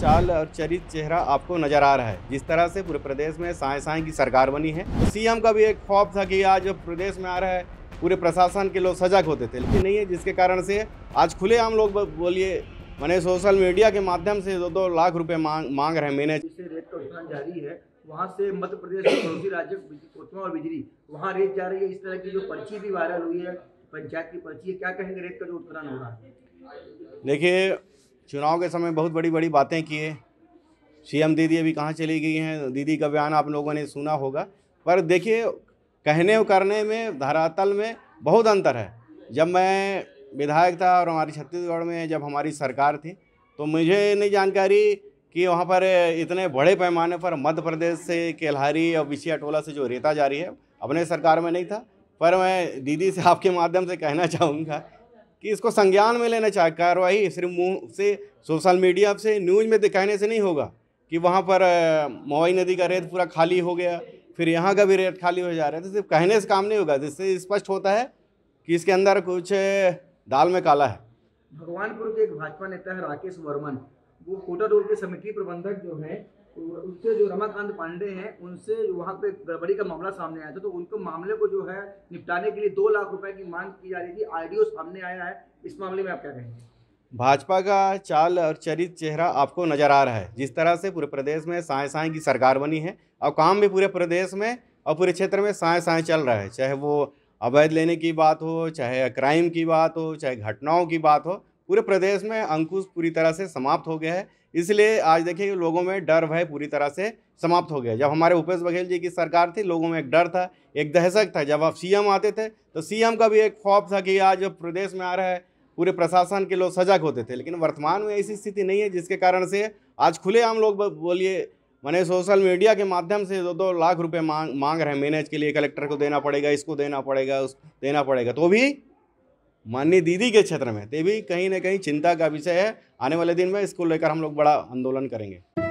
चाल और चरित चेहरा आपको नजर आ रहा है जिस तरह से पूरे प्रदेश में साए साए की सरकार बनी है तो सीएम का भी एक खौफ था कि आज प्रदेश में आ रहा है पूरे प्रशासन के लोग सजग होते थे लेकिन नहीं है जिसके कारण से आज खुले हम लोग बोलिए मैंने सोशल मीडिया के माध्यम से दो दो लाख रुपए मांग मांग रहे हैं मैंने रेट का जारी है वहाँ से मध्य प्रदेश के पड़ोसी राज्य कोतमा और बिजली वहाँ रेट जा रही है इस तरह की जो पर्ची भी वायरल हुई है पंचायत की पर्ची क्या कहेंगे रेट का जो उत्पादन हो रहा है देखिए चुनाव के समय बहुत बड़ी बड़ी बातें किए सीएम दीदी अभी कहाँ चली गई हैं दीदी का बयान आप लोगों ने सुना होगा पर देखिए कहने और करने में धरातल में बहुत अंतर है जब मैं विधायक था और हमारी छत्तीसगढ़ में जब हमारी सरकार थी तो मुझे नहीं जानकारी कि वहाँ पर इतने बड़े पैमाने पर मध्य प्रदेश से केलहारी और विशिया टोला से जो रेता जारी है अपने सरकार में नहीं था पर मैं दीदी से आपके माध्यम से कहना चाहूँगा कि इसको संज्ञान में लेना चाहिए कार्रवाई सिर्फ मुँह से सोशल मीडिया से न्यूज में दिखाने से नहीं होगा कि वहाँ पर मवाई नदी का रेत पूरा खाली हो गया फिर यहाँ का भी रेत खाली हो जा रहा है तो सिर्फ कहने से काम नहीं होगा जिससे स्पष्ट होता है कि इसके अंदर कुछ दाल में काला है भगवानपुर के एक भाजपा नेता है राकेश वर्मन वो कोटा रोड के समिति प्रबंधक जो है उससे जो रमाकांत पांडे हैं उनसे वहाँ पे गड़बड़ी का मामला सामने आया था तो उनको मामले को जो है निपटाने के लिए दो लाख रुपए की मांग की जा रही थी आरडीओ सामने आया है इस मामले में आप क्या कहेंगे भाजपा का चाल और चरित चेहरा आपको नजर आ रहा है जिस तरह से पूरे प्रदेश में साय साय की सरकार बनी है और काम भी पूरे प्रदेश में और पूरे क्षेत्र में साय साय चल रहा है चाहे वो अवैध लेने की बात हो चाहे क्राइम की बात हो चाहे घटनाओं की बात हो पूरे प्रदेश में अंकुश पूरी तरह से समाप्त हो गया है इसलिए आज देखिए लोगों में डर भय पूरी तरह से समाप्त हो गया जब हमारे भूपेश बघेल जी की सरकार थी लोगों में एक डर था एक दहशत था जब आप सीएम आते थे तो सीएम का भी एक खौफ था कि आज प्रदेश में आ रहा है पूरे प्रशासन के लोग सजग होते थे लेकिन वर्तमान में ऐसी स्थिति नहीं है जिसके कारण से आज खुले आम लोग बोलिए मैंने सोशल मीडिया के माध्यम से दो दो लाख रुपए मांग मांग रहे हैं मैनेज के लिए कलेक्टर को देना पड़ेगा इसको देना पड़ेगा उस देना पड़ेगा तो भी माननीय दीदी के क्षेत्र में तो भी कहीं ना कहीं चिंता का विषय है आने वाले दिन में इसको लेकर हम लोग बड़ा आंदोलन करेंगे